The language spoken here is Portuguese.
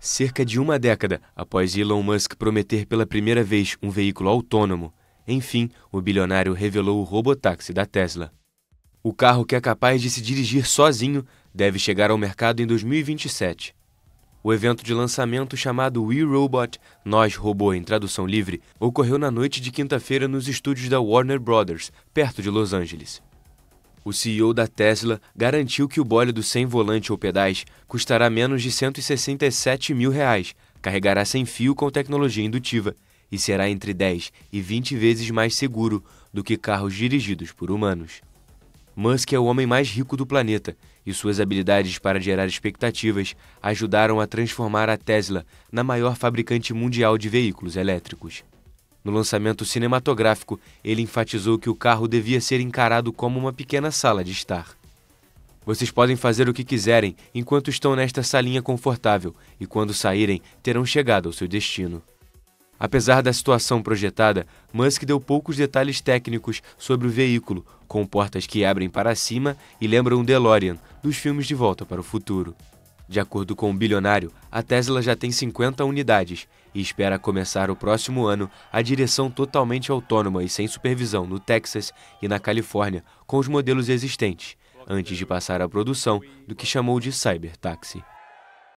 Cerca de uma década após Elon Musk prometer pela primeira vez um veículo autônomo, enfim, o bilionário revelou o robotáxi da Tesla. O carro que é capaz de se dirigir sozinho deve chegar ao mercado em 2027. O evento de lançamento chamado We Robot, Nós Robô em tradução livre, ocorreu na noite de quinta-feira nos estúdios da Warner Brothers, perto de Los Angeles. O CEO da Tesla garantiu que o bólido sem volante ou pedais custará menos de 167 mil reais, carregará sem fio com tecnologia indutiva e será entre 10 e 20 vezes mais seguro do que carros dirigidos por humanos. Musk é o homem mais rico do planeta e suas habilidades para gerar expectativas ajudaram a transformar a Tesla na maior fabricante mundial de veículos elétricos. No lançamento cinematográfico, ele enfatizou que o carro devia ser encarado como uma pequena sala de estar. Vocês podem fazer o que quiserem enquanto estão nesta salinha confortável e quando saírem terão chegado ao seu destino. Apesar da situação projetada, Musk deu poucos detalhes técnicos sobre o veículo, com portas que abrem para cima e lembram o DeLorean dos filmes De Volta para o Futuro. De acordo com o bilionário, a Tesla já tem 50 unidades e espera começar o próximo ano a direção totalmente autônoma e sem supervisão no Texas e na Califórnia com os modelos existentes, antes de passar à produção do que chamou de Cybertaxi.